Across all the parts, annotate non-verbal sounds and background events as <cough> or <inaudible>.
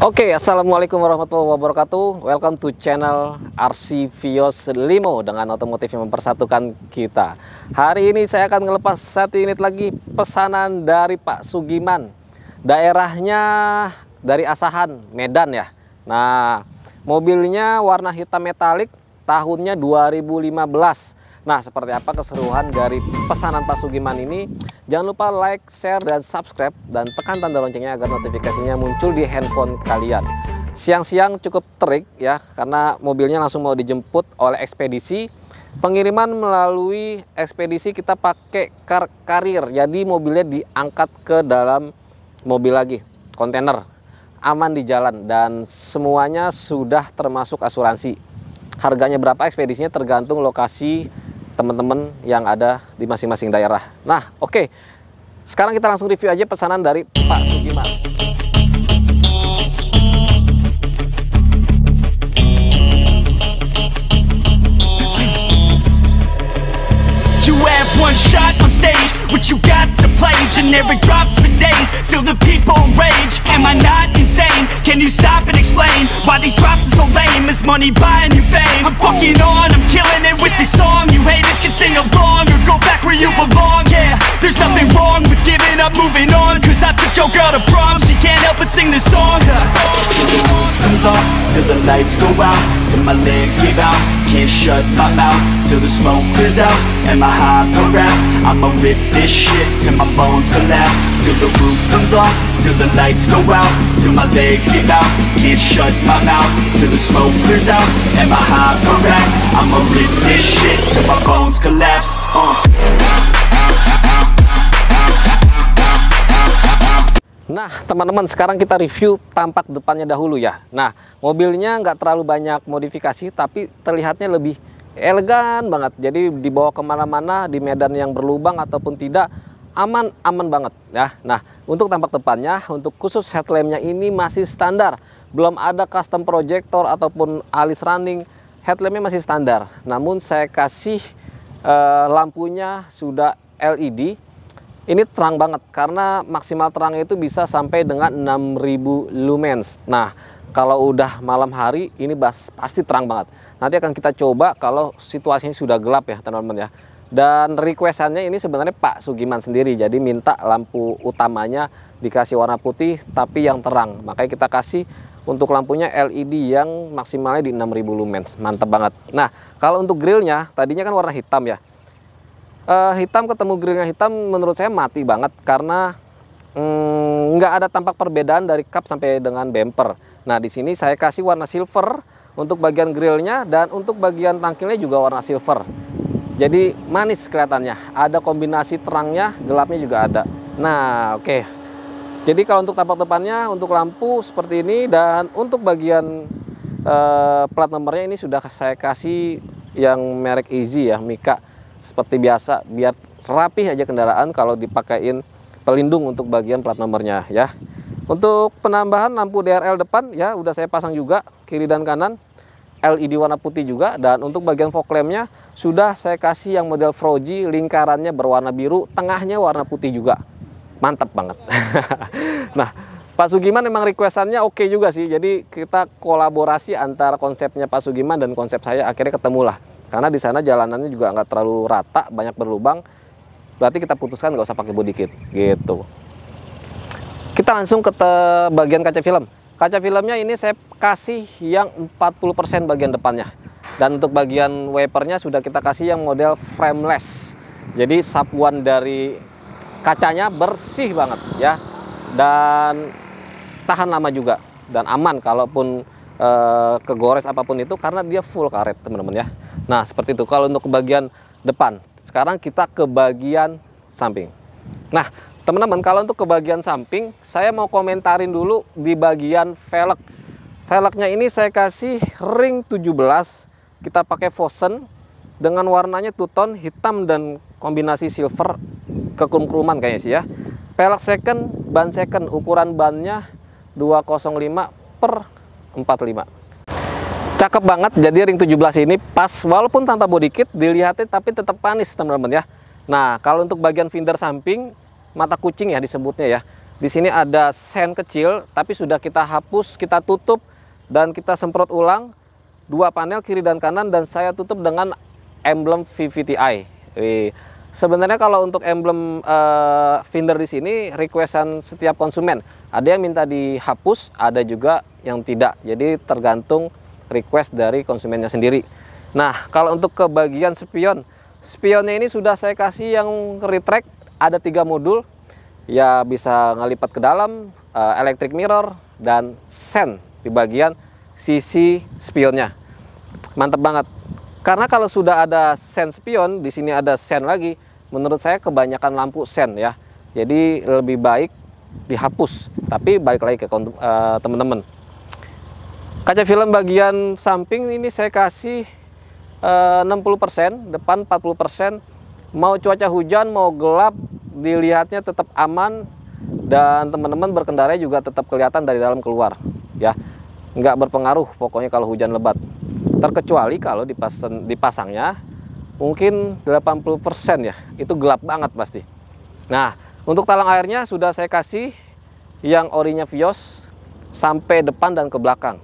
Oke, okay, Assalamualaikum warahmatullahi wabarakatuh Welcome to channel RC Vios Limo Dengan otomotif yang mempersatukan kita Hari ini saya akan ngelepas satu unit lagi Pesanan dari Pak Sugiman Daerahnya dari Asahan, Medan ya Nah, mobilnya warna hitam metalik Tahunnya 2015 Nah, seperti apa keseruan dari pesanan Pak Sugiman ini? Jangan lupa like, share, dan subscribe dan tekan tanda loncengnya agar notifikasinya muncul di handphone kalian. Siang-siang cukup terik ya karena mobilnya langsung mau dijemput oleh ekspedisi. Pengiriman melalui ekspedisi kita pakai kar karir, jadi mobilnya diangkat ke dalam mobil lagi, kontainer, aman di jalan dan semuanya sudah termasuk asuransi. Harganya berapa ekspedisinya tergantung lokasi teman-teman yang ada di masing-masing daerah. Nah, oke. Okay. Sekarang kita langsung review aja pesanan dari Pak Sugiman. You have one shot on stage, what you got to play, generic drops days, still the people rage Am I not insane? Can you stop and explain Why these drops are so lame? Is money buying you fame? I'm fucking on, I'm killing it with this song You haters can sing along or go back where you belong Yeah, there's nothing wrong with giving up, moving on Cause I took your girl to prom, she can't help but sing this song Comes off, till the lights go out Till my legs give out, can't shut my mouth Till the smoke clears out, and my high progress I'ma rip this shit till my bones collapse Till the roof comes off Till the lights go out Till my legs give out Can't shut my mouth Till the smoke clears out And my heart harass I'ma rip this shit Till my bones collapse uh. Nah, teman-teman, sekarang kita review tampak depannya dahulu ya. Nah, mobilnya nggak terlalu banyak modifikasi, tapi terlihatnya lebih elegan banget. Jadi dibawa kemana-mana di medan yang berlubang ataupun tidak, aman aman banget ya nah untuk tampak depannya untuk khusus headlampnya ini masih standar belum ada custom projector ataupun alis running headlampnya masih standar namun saya kasih eh, lampunya sudah LED ini terang banget karena maksimal terang itu bisa sampai dengan 6000 lumens. Nah, kalau udah malam hari ini bas, pasti terang banget. Nanti akan kita coba kalau situasinya sudah gelap ya, teman-teman ya. Dan requestannya ini sebenarnya Pak Sugiman sendiri, jadi minta lampu utamanya dikasih warna putih tapi yang terang. Makanya kita kasih untuk lampunya LED yang maksimalnya di 6000 lumens, mantep banget. Nah, kalau untuk grillnya, tadinya kan warna hitam ya. Uh, hitam ketemu grillnya hitam menurut saya mati banget karena mm, nggak mm, ada tampak perbedaan dari cup sampai dengan bumper. Nah, di sini saya kasih warna silver untuk bagian grillnya dan untuk bagian tangkilnya juga warna silver. Jadi manis kelihatannya, ada kombinasi terangnya, gelapnya juga ada. Nah, oke. Okay. Jadi kalau untuk tampak depannya untuk lampu seperti ini dan untuk bagian eh, plat nomornya ini sudah saya kasih yang merek Easy ya, Mika seperti biasa biar rapih aja kendaraan kalau dipakein pelindung untuk bagian plat nomornya ya. Untuk penambahan lampu DRL depan ya udah saya pasang juga kiri dan kanan LED warna putih juga dan untuk bagian fog lampnya sudah saya kasih yang model Froji lingkarannya berwarna biru tengahnya warna putih juga mantap banget <laughs> nah Pak Sugiman emang requestannya oke okay juga sih jadi kita kolaborasi antara konsepnya Pak Sugiman dan konsep saya akhirnya ketemulah karena di sana jalanannya juga nggak terlalu rata banyak berlubang berarti kita putuskan nggak usah pakai body kit gitu kita langsung ke bagian kaca film Kaca filmnya ini saya kasih yang 40% bagian depannya. Dan untuk bagian wipernya sudah kita kasih yang model frameless. Jadi sapuan dari kacanya bersih banget ya. Dan tahan lama juga dan aman kalaupun e, kegores apapun itu karena dia full karet teman-teman ya. Nah, seperti itu kalau untuk bagian depan. Sekarang kita ke bagian samping. Nah, Teman-teman, kalau untuk ke bagian samping, saya mau komentarin dulu di bagian velg. Velgnya ini saya kasih ring 17. Kita pakai Fosen dengan warnanya two tone hitam dan kombinasi silver kekunkruman kruman kayaknya sih ya. Velg second, ban second, ukuran bannya 205 per 45 cakep banget jadi ring 17 ini pas walaupun tanpa body kit dilihatnya tapi tetap panis teman-teman ya nah kalau untuk bagian finder samping mata kucing ya disebutnya ya. Di sini ada sen kecil tapi sudah kita hapus, kita tutup dan kita semprot ulang dua panel kiri dan kanan dan saya tutup dengan emblem VVTi. Sebenarnya kalau untuk emblem uh, Finder di sini requestan setiap konsumen. Ada yang minta dihapus, ada juga yang tidak. Jadi tergantung request dari konsumennya sendiri. Nah, kalau untuk ke bagian spion, spionnya ini sudah saya kasih yang retract ada tiga modul ya bisa ngelipat ke dalam uh, electric mirror dan sen di bagian sisi spionnya mantap banget karena kalau sudah ada sen spion di sini ada sen lagi menurut saya kebanyakan lampu sen ya jadi lebih baik dihapus tapi balik lagi ke uh, teman-teman kaca film bagian samping ini saya kasih eh, uh, 60% depan 40% mau cuaca hujan mau gelap dilihatnya tetap aman dan teman-teman berkendara juga tetap kelihatan dari dalam keluar ya nggak berpengaruh pokoknya kalau hujan lebat terkecuali kalau dipasang, dipasangnya mungkin 80% ya itu gelap banget pasti nah untuk talang airnya sudah saya kasih yang orinya Vios sampai depan dan ke belakang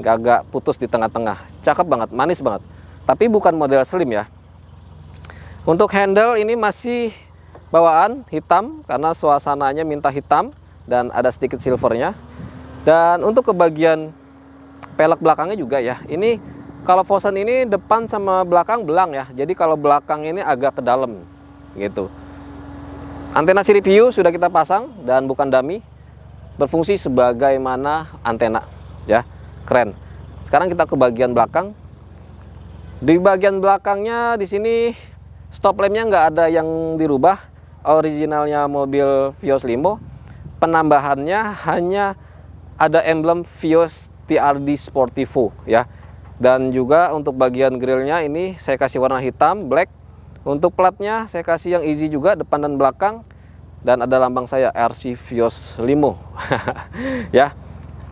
nggak agak putus di tengah-tengah cakep banget manis banget tapi bukan model slim ya untuk handle ini masih bawaan hitam karena suasananya minta hitam dan ada sedikit silvernya. Dan untuk ke bagian pelek belakangnya juga ya. Ini kalau Fosen ini depan sama belakang belang ya. Jadi kalau belakang ini agak ke dalam gitu. Antena sirip hiu sudah kita pasang dan bukan dummy. Berfungsi sebagaimana antena ya. Keren. Sekarang kita ke bagian belakang. Di bagian belakangnya di sini stop lampnya nggak ada yang dirubah originalnya mobil Vios Limo penambahannya hanya ada emblem Vios TRD Sportivo ya dan juga untuk bagian grillnya ini saya kasih warna hitam black untuk platnya saya kasih yang easy juga depan dan belakang dan ada lambang saya RC Vios Limo <laughs> ya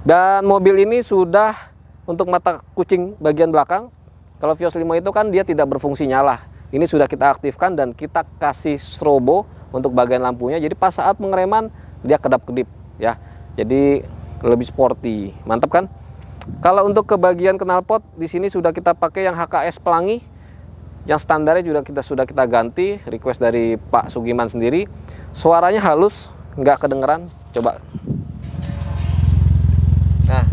dan mobil ini sudah untuk mata kucing bagian belakang kalau Vios Limo itu kan dia tidak berfungsi nyala ini sudah kita aktifkan dan kita kasih strobo untuk bagian lampunya. Jadi pas saat mengereman dia kedap-kedip ya. Jadi lebih sporty. Mantap kan? Kalau untuk ke bagian knalpot di sini sudah kita pakai yang HKS pelangi. Yang standarnya juga kita sudah kita ganti request dari Pak Sugiman sendiri. Suaranya halus, nggak kedengeran. Coba Nah,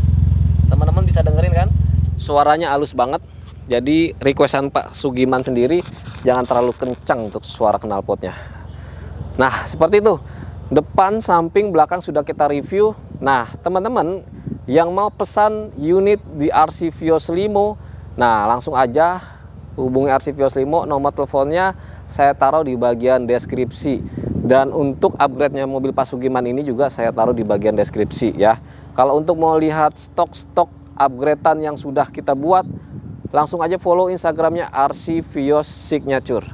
teman-teman bisa dengerin kan? Suaranya halus banget jadi requestan Pak Sugiman sendiri jangan terlalu kencang untuk suara knalpotnya nah seperti itu depan samping belakang sudah kita review nah teman-teman yang mau pesan unit di RC Vios Limo nah langsung aja hubungi RC Vios Limo nomor teleponnya saya taruh di bagian deskripsi dan untuk upgrade-nya mobil Pak Sugiman ini juga saya taruh di bagian deskripsi ya kalau untuk mau lihat stok-stok upgradean yang sudah kita buat langsung aja follow Instagramnya Arsivios Signature.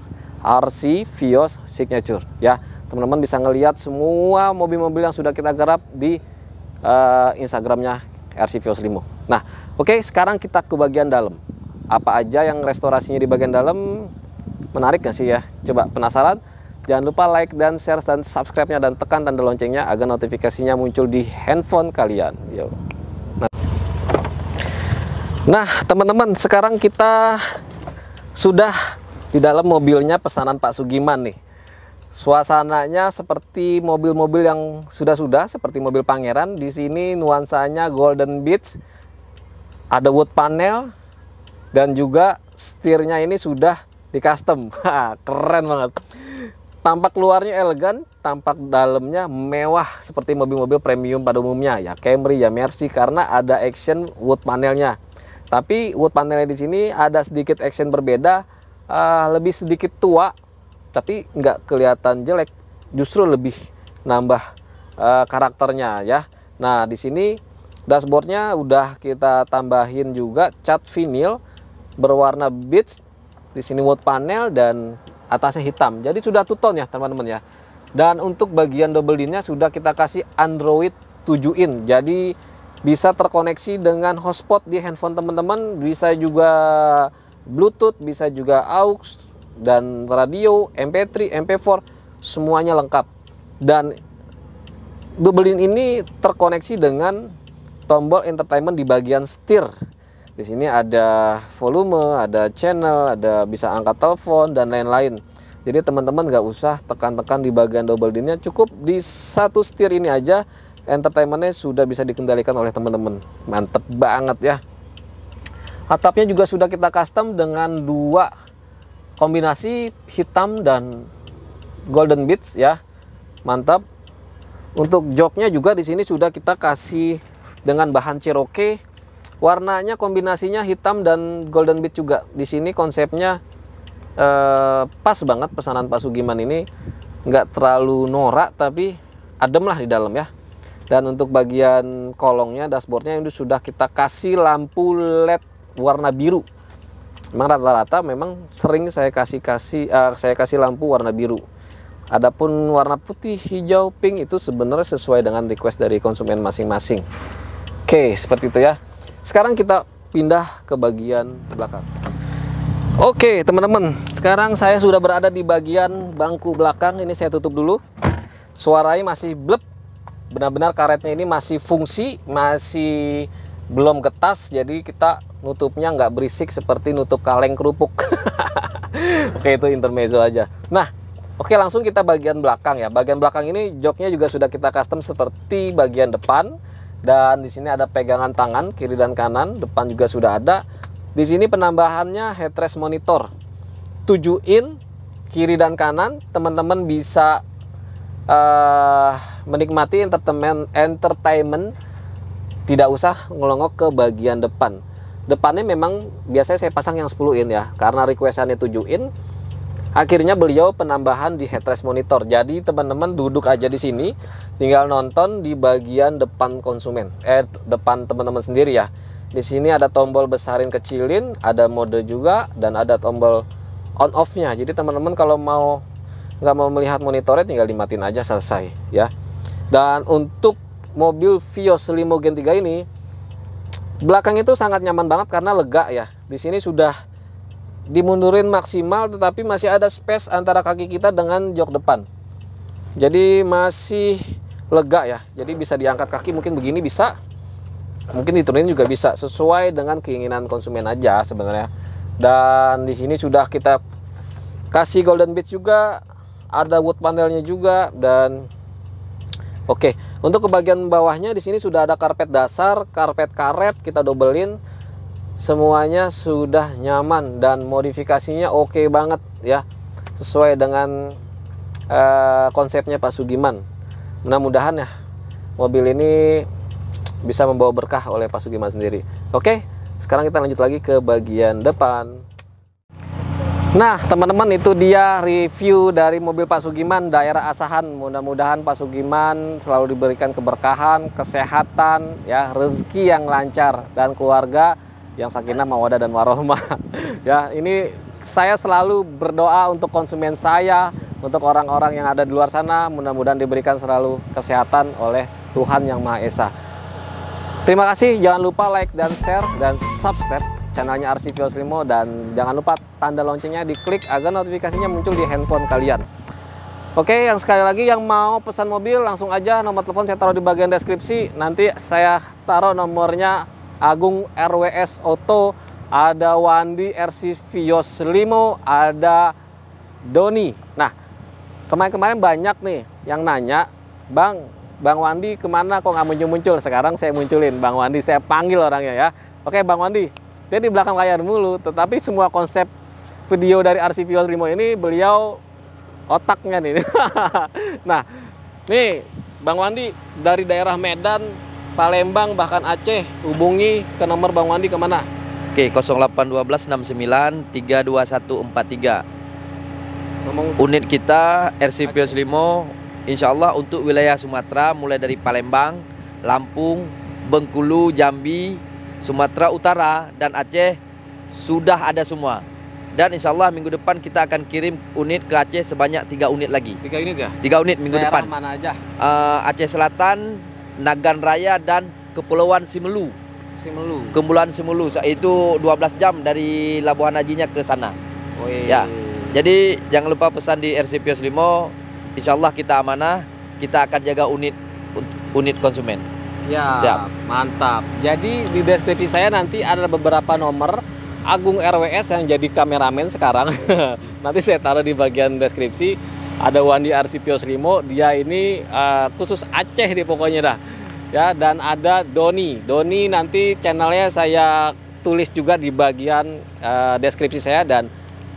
Arsivios Signature ya. Teman-teman bisa ngelihat semua mobil-mobil yang sudah kita garap di uh, Instagramnya Arsivios Limo. Nah, oke okay, sekarang kita ke bagian dalam. Apa aja yang restorasinya di bagian dalam? Menarik gak sih ya? Coba penasaran? Jangan lupa like dan share dan subscribe-nya dan tekan tanda loncengnya agar notifikasinya muncul di handphone kalian. Yo. Nah, teman-teman, sekarang kita sudah di dalam mobilnya pesanan Pak Sugiman nih. Suasananya seperti mobil-mobil yang sudah-sudah, seperti mobil pangeran. Di sini nuansanya golden beach, ada wood panel, dan juga setirnya ini sudah di custom. <laughs> Keren banget. Tampak luarnya elegan, tampak dalamnya mewah seperti mobil-mobil premium pada umumnya. Ya Camry, ya Mercy, karena ada action wood panelnya. Tapi wood panelnya di sini ada sedikit action berbeda, uh, lebih sedikit tua, tapi nggak kelihatan jelek, justru lebih nambah uh, karakternya ya. Nah di sini dashboardnya udah kita tambahin juga cat vinil berwarna beach di sini wood panel dan atasnya hitam. Jadi sudah two ya teman-teman ya. Dan untuk bagian double dinnya sudah kita kasih Android 7 in. Jadi bisa terkoneksi dengan hotspot di handphone teman-teman, bisa juga Bluetooth, bisa juga aux dan radio, MP3, MP4, semuanya lengkap. Dan Dublin ini terkoneksi dengan tombol entertainment di bagian setir. Di sini ada volume, ada channel, ada bisa angkat telepon dan lain-lain. Jadi teman-teman nggak usah tekan-tekan di bagian double dinnya, cukup di satu setir ini aja entertainmentnya sudah bisa dikendalikan oleh teman-teman mantep banget ya atapnya juga sudah kita custom dengan dua kombinasi hitam dan golden bits ya mantap untuk joknya juga di sini sudah kita kasih dengan bahan Cherokee warnanya kombinasinya hitam dan golden bits juga di sini konsepnya eh, pas banget pesanan Pak Sugiman ini nggak terlalu norak tapi adem lah di dalam ya dan untuk bagian kolongnya dashboardnya ini sudah kita kasih lampu led warna biru memang rata-rata memang sering saya kasih kasih uh, saya kasih lampu warna biru adapun warna putih hijau pink itu sebenarnya sesuai dengan request dari konsumen masing-masing oke seperti itu ya sekarang kita pindah ke bagian belakang oke teman-teman sekarang saya sudah berada di bagian bangku belakang ini saya tutup dulu suaranya masih blep benar-benar karetnya ini masih fungsi masih belum getas jadi kita nutupnya nggak berisik seperti nutup kaleng kerupuk <laughs> oke itu intermezzo aja nah oke langsung kita bagian belakang ya bagian belakang ini joknya juga sudah kita custom seperti bagian depan dan di sini ada pegangan tangan kiri dan kanan depan juga sudah ada di sini penambahannya headrest monitor 7 in kiri dan kanan teman-teman bisa uh, menikmati entertainment entertainment tidak usah ngelongok ke bagian depan depannya memang biasanya saya pasang yang 10 in ya karena requestannya 7 in akhirnya beliau penambahan di headrest monitor jadi teman-teman duduk aja di sini tinggal nonton di bagian depan konsumen eh depan teman-teman sendiri ya di sini ada tombol besarin kecilin ada mode juga dan ada tombol on off nya jadi teman-teman kalau mau nggak mau melihat monitornya tinggal dimatin aja selesai ya dan untuk mobil Vios Limo Gen 3 ini belakang itu sangat nyaman banget karena lega ya. Di sini sudah dimundurin maksimal tetapi masih ada space antara kaki kita dengan jok depan. Jadi masih lega ya. Jadi bisa diangkat kaki mungkin begini bisa. Mungkin diturunin juga bisa sesuai dengan keinginan konsumen aja sebenarnya. Dan di sini sudah kita kasih golden beach juga, ada wood panelnya juga dan Oke, untuk ke bagian bawahnya di sini sudah ada karpet dasar, karpet karet kita dobelin. Semuanya sudah nyaman dan modifikasinya oke banget ya. Sesuai dengan uh, konsepnya Pak Sugiman. Mudah-mudahan ya mobil ini bisa membawa berkah oleh Pak Sugiman sendiri. Oke, sekarang kita lanjut lagi ke bagian depan. Nah teman-teman itu dia review dari mobil Pak Sugiman daerah Asahan Mudah-mudahan Pak Sugiman selalu diberikan keberkahan, kesehatan, ya rezeki yang lancar Dan keluarga yang sakinah mawadah dan warohmah <laughs> Ya ini saya selalu berdoa untuk konsumen saya Untuk orang-orang yang ada di luar sana Mudah-mudahan diberikan selalu kesehatan oleh Tuhan Yang Maha Esa Terima kasih, jangan lupa like dan share dan subscribe channelnya RC Vios Limo dan jangan lupa tanda loncengnya diklik agar notifikasinya muncul di handphone kalian. Oke, yang sekali lagi yang mau pesan mobil langsung aja nomor telepon saya taruh di bagian deskripsi. Nanti saya taruh nomornya Agung RWS Auto, ada Wandi RC Vios Limo, ada Doni. Nah, kemarin-kemarin banyak nih yang nanya, Bang, Bang Wandi kemana kok nggak muncul-muncul? Sekarang saya munculin Bang Wandi, saya panggil orangnya ya. Oke Bang Wandi, dia di belakang layar mulu, tetapi semua konsep video dari RCV Limo ini beliau otaknya nih. <laughs> nah, nih Bang Wandi dari daerah Medan, Palembang bahkan Aceh hubungi ke nomor Bang Wandi kemana? Oke, 0812 69 32143. Ngomong... Unit kita RCV Limo insya Allah untuk wilayah Sumatera mulai dari Palembang, Lampung, Bengkulu, Jambi, Sumatera Utara, dan Aceh sudah ada semua dan insya Allah minggu depan kita akan kirim unit ke Aceh sebanyak tiga unit lagi. Tiga unit ya? Tiga unit minggu Daerah depan. mana aja? Uh, Aceh Selatan, Nagan Raya dan Kepulauan Simelu. Simelu. Kepulauan Simelu itu 12 jam dari Labuhan Hajinya ke sana. Oh Ya. Jadi jangan lupa pesan di RCP Oslimo. Insya Allah kita amanah, kita akan jaga unit unit konsumen. Siap. Siap. Mantap. Jadi di deskripsi saya nanti ada beberapa nomor Agung RWS yang jadi kameramen sekarang. <laughs> Nanti saya taruh di bagian deskripsi. Ada Wandi Arsipios Rimo, dia ini uh, khusus Aceh di pokoknya dah. Ya, dan ada Doni. Doni nanti channelnya saya tulis juga di bagian uh, deskripsi saya dan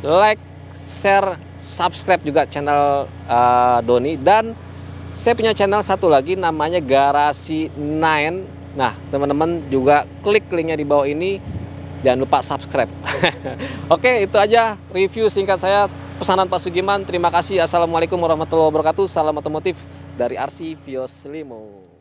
like, share, subscribe juga channel uh, Doni dan saya punya channel satu lagi namanya Garasi Nine. Nah, teman-teman juga klik linknya di bawah ini jangan lupa subscribe. <laughs> Oke, itu aja review singkat saya pesanan Pak Sugiman. Terima kasih. Assalamualaikum warahmatullahi wabarakatuh. Salam otomotif dari RC Vios Limo.